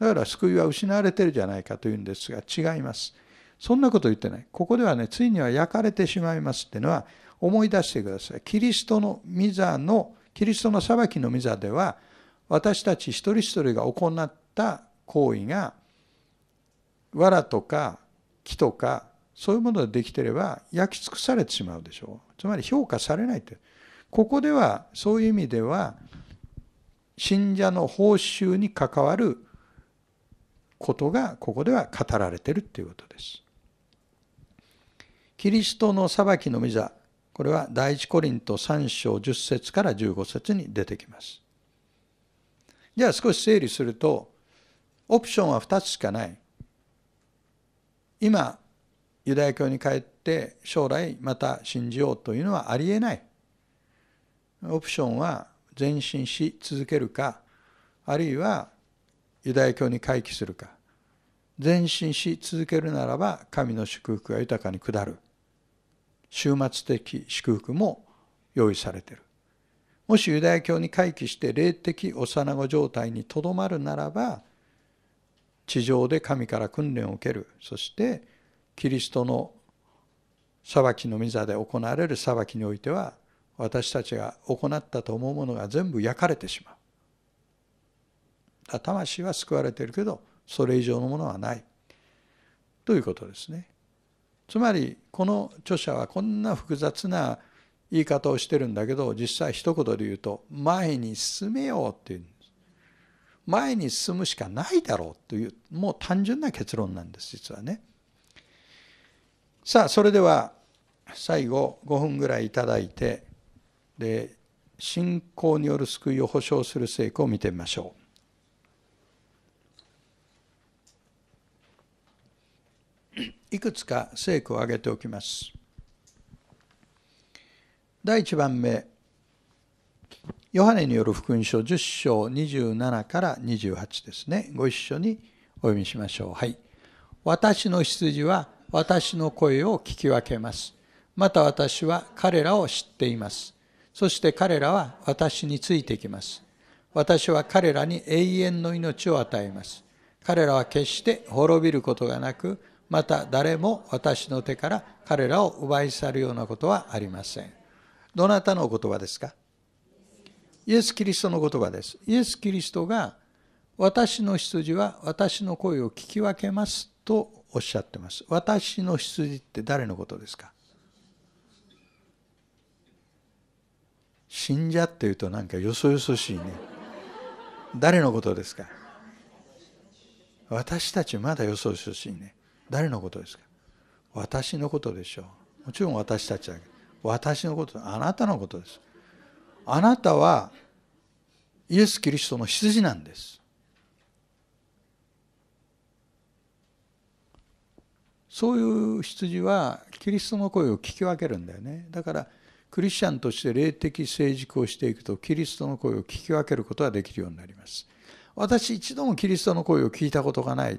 だから救いは失われてるじゃないかというんですが、違います。そんなこと言ってない。ここではね、ついには焼かれてしまいますっていうのは思い出してください。キリストの御座の、キリストの裁きの御座では、私たち一人一人が行った行為が、藁とか木とか、そういうものでできてれば焼き尽くされてしまうでしょう。つまり評価されないって。ここでは、そういう意味では、信者の報酬に関わることがここでは語られてるっていうことです。キリストの裁きの御座、これは第一コリント3章10節から15節に出てきます。じゃあ少し整理すると、オプションは2つしかない。今、ユダヤ教に帰って将来また信じようというのはありえない。オプションは前進し続けるか、あるいはユダヤ教に回帰するか。前進し続けるならば神の祝福が豊かに下る。終末的祝福も用意されているもしユダヤ教に回帰して霊的幼子状態にとどまるならば地上で神から訓練を受けるそしてキリストの裁きの御座で行われる裁きにおいては私たちが行ったと思うものが全部焼かれてしまう魂は救われているけどそれ以上のものはないということですねつまりこの著者はこんな複雑な言い方をしてるんだけど実際一言で言うと前に進めようっていうんです前に進むしかないだろうというもう単純な結論なんです実はねさあそれでは最後5分ぐらいいただいてで信仰による救いを保証する成功を見てみましょういくつか成果を挙げておきます。第1番目、ヨハネによる福音書10章27から28ですね。ご一緒にお読みしましょう。はい。私の羊は私の声を聞き分けます。また私は彼らを知っています。そして彼らは私についてきます。私は彼らに永遠の命を与えます。彼らは決して滅びることがなく、また誰も私の手から彼らを奪い去るようなことはありません。どなたの言葉ですかイエス・キリストの言葉です。イエス・キリストが私の羊は私の声を聞き分けますとおっしゃってます。私の羊って誰のことですか信者っていうとなんかよそよそしいね。誰のことですか私たちまだよそよそしいね。誰のことですか私のことでしょうもちろん私たちだけど私のことあなたのことですあなたはイエス・キリストの羊なんですそういう羊はキリストの声を聞き分けるんだよねだからクリスチャンとして霊的成熟をしていくとキリストの声を聞き分けることができるようになります私一度もキリストの声を聞いたことがない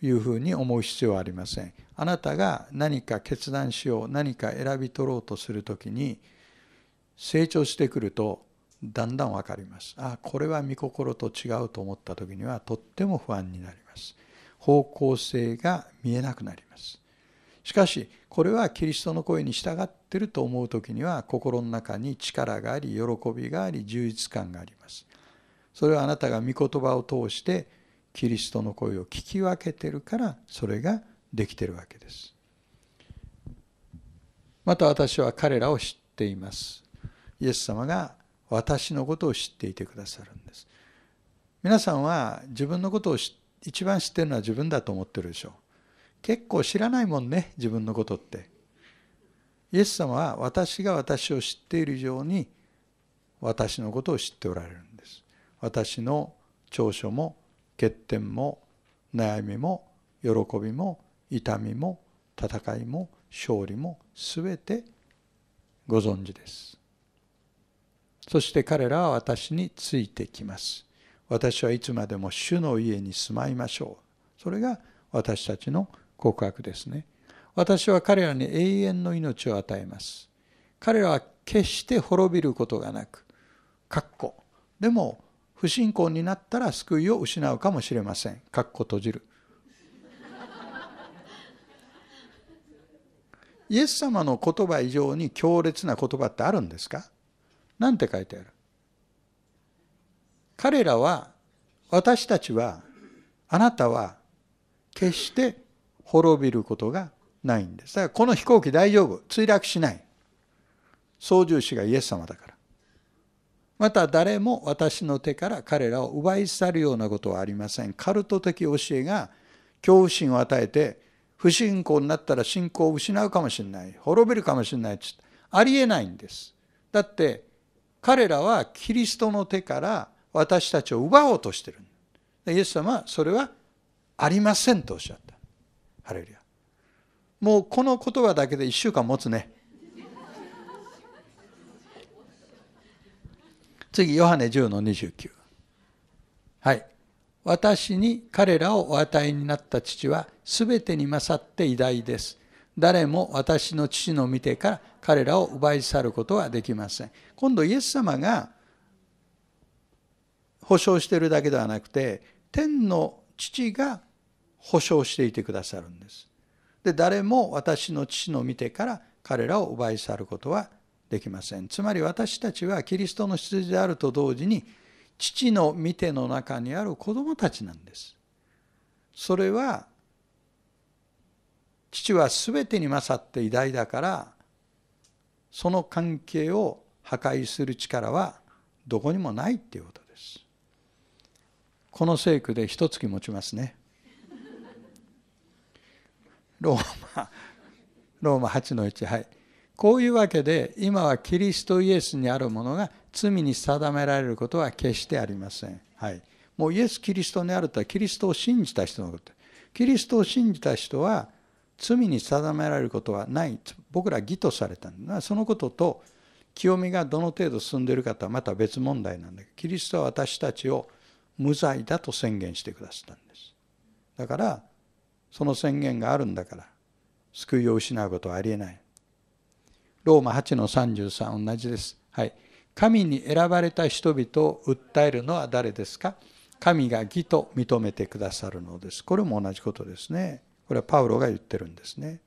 いうふうに思う必要はありません。あなたが何か決断しよう、何か選び取ろうとするときに、成長してくると、だんだん分かります。あ、これは見心と違うと思った時には、とっても不安になります。方向性が見えなくなります。しかし、これはキリストの声に従ってると思うときには、心の中に力があり、喜びがあり、充実感があります。それはあなたが御言葉を通して、キリストの声を聞き分けてるからそれができてるわけですまた私は彼らを知っていますイエス様が私のことを知っていてくださるんです皆さんは自分のことを一番知ってるのは自分だと思ってるでしょ結構知らないもんね自分のことってイエス様は私が私を知っている以上に私のことを知っておられるんです私の長所も欠点も悩みも喜びも痛みも戦いも勝利も全てご存知ですそして彼らは私についてきます私はいつまでも主の家に住まいましょうそれが私たちの告白ですね私は彼らに永遠の命を与えます彼らは決して滅びることがなくかっこでも不信仰になったら救いを失うかもしれません。かっこ閉じる。イエス様の言葉以上に強烈な言葉ってあるんですかなんて書いてある彼らは、私たちは、あなたは、決して滅びることがないんです。だからこの飛行機大丈夫。墜落しない。操縦士がイエス様だから。また誰も私の手から彼らを奪い去るようなことはありません。カルト的教えが恐怖心を与えて、不信仰になったら信仰を失うかもしれない。滅びるかもしれないっありえないんです。だって、彼らはキリストの手から私たちを奪おうとしてる。イエス様はそれはありませんとおっしゃった。ハレルヤ。もうこの言葉だけで一週間持つね。次、ヨハネ10の29。はい。私に彼らをお与えになった父は全てに勝って偉大です。誰も私の父の見てから彼らを奪い去ることはできません。今度イエス様が保証してるだけではなくて天の父が保証していてくださるんです。で誰も私の父の見てから彼らを奪い去ることはできませんつまり私たちはキリストの羊であると同時に父の見ての中にある子供たちなんですそれは父は全てに勝って偉大だからその関係を破壊する力はどこにもないっていうことですこの聖句で一月持ちますねローマローマ8の1はいこういうわけで今はキリストイエスにあるものが罪に定められることは決してありません。はい、もうイエス・キリストにあるとはキリストを信じた人のこと。キリストを信じた人は罪に定められることはない。僕ら義とされたんだ。そのことと清みがどの程度進んでいるかとはまた別問題なんだけど、キリストは私たちを無罪だと宣言してくださったんです。だから、その宣言があるんだから、救いを失うことはありえない。ローマ8の33同じです。はい。神に選ばれた人々を訴えるのは誰ですか神が義と認めてくださるのです。これも同じことですね。これはパウロが言ってるんですね。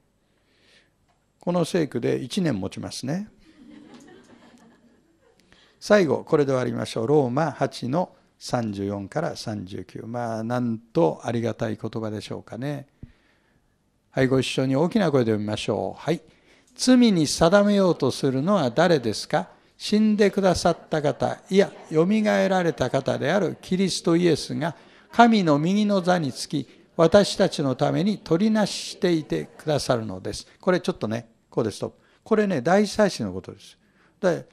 この聖句で1年持ちますね。最後、これで終わりましょう。ローマ8の34から39。まあ、なんとありがたい言葉でしょうかね。はい、ご一緒に大きな声で読みましょう。はい。罪に定めようとするのは誰ですか死んでくださった方、いや、よみがえられた方であるキリストイエスが、神の右の座につき、私たちのために取りなししていてくださるのです。これちょっとね、こうですと。これね、大祭司のことです。で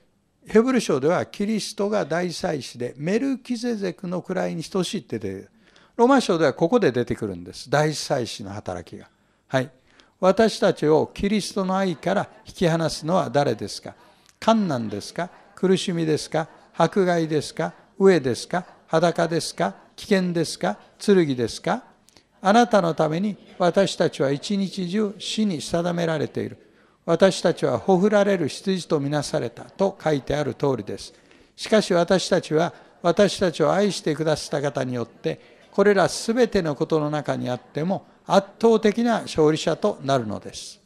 ヘブル書ではキリストが大祭司でメルキゼゼクの位に等しいって出てる。ローマ書ではここで出てくるんです。大祭司の働きが。はい。私たちをキリストの愛から引き離すのは誰ですか観難ですか苦しみですか迫害ですか飢えですか裸ですか危険ですか剣ですかあなたのために私たちは一日中死に定められている。私たちはほふられる羊とみなされたと書いてある通りです。しかし私たちは私たちを愛してくださった方によってこれらすべてのことの中にあっても圧倒的な勝利者となるのです。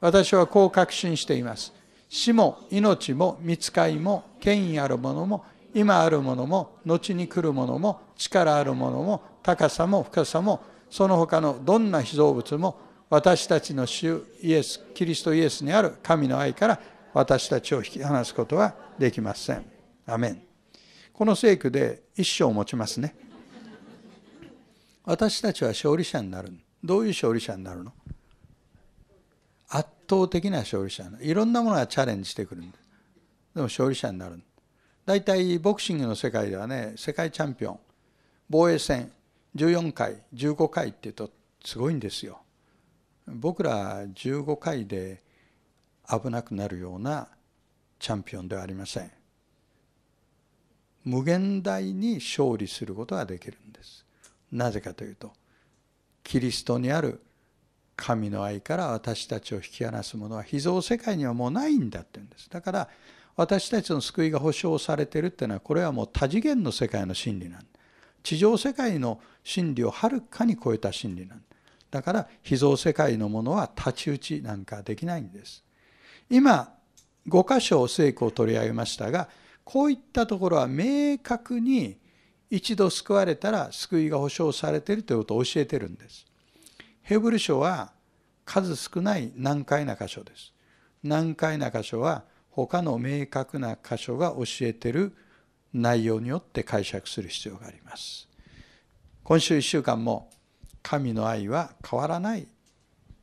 私はこう確信しています。死も命も見つかいも権威あるものも今あるものも後に来るものも力あるものも高さも深さもその他のどんな被造物も私たちの主イエスキリストイエスにある神の愛から私たちを引き離すことはできません。アメン。この聖句で一生持ちますね。私たちは勝利者になる。どういう勝利者になるの圧倒的な勝利者いろんなものがチャレンジしてくるんででも勝利者になる大体ボクシングの世界ではね世界チャンピオン防衛戦14回15回っていうとすごいんですよ僕ら15回で危なくなるようなチャンピオンではありません無限大に勝利することができるんですなぜかというとキリストにある神の愛から私たちを引き離すものは秘蔵世界にはもうないんだって言うんです。だから私たちの救いが保証されてるっていうのはこれはもう多次元の世界の真理なんだ。地上世界の真理をはるかに超えた真理なんだ。だから秘蔵世界のものは太刀打ちなんかできないんです。今5箇所聖句を取り上げましたがこういったところは明確に一度救われたら救いが保証されているということを教えているんです。ヘブル書は数少ない難解な箇所です。難解な箇所は他の明確な箇所が教えている内容によって解釈する必要があります。今週1週間も神の愛は変わらない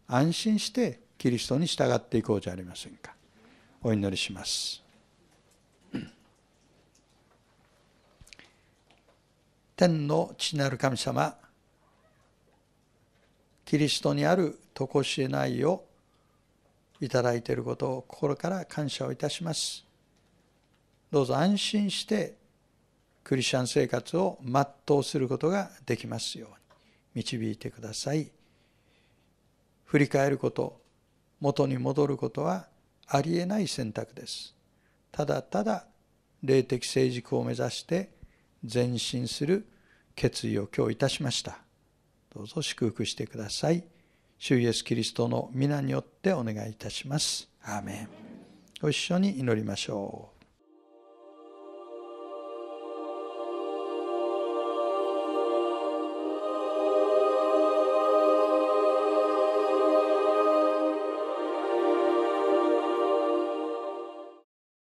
安心してキリストに従っていこうじゃありませんかお祈りします。天の父なる神様キリストにある常しえないをいただいていることを心から感謝をいたしますどうぞ安心してクリスチャン生活を全うすることができますように導いてください振り返ること元に戻ることはありえない選択ですただただ霊的成熟を目指して前進する決意を今日いたしましたどうぞ祝福してください主イエスキリストの皆によってお願いいたしますアーメンご一緒に祈りましょう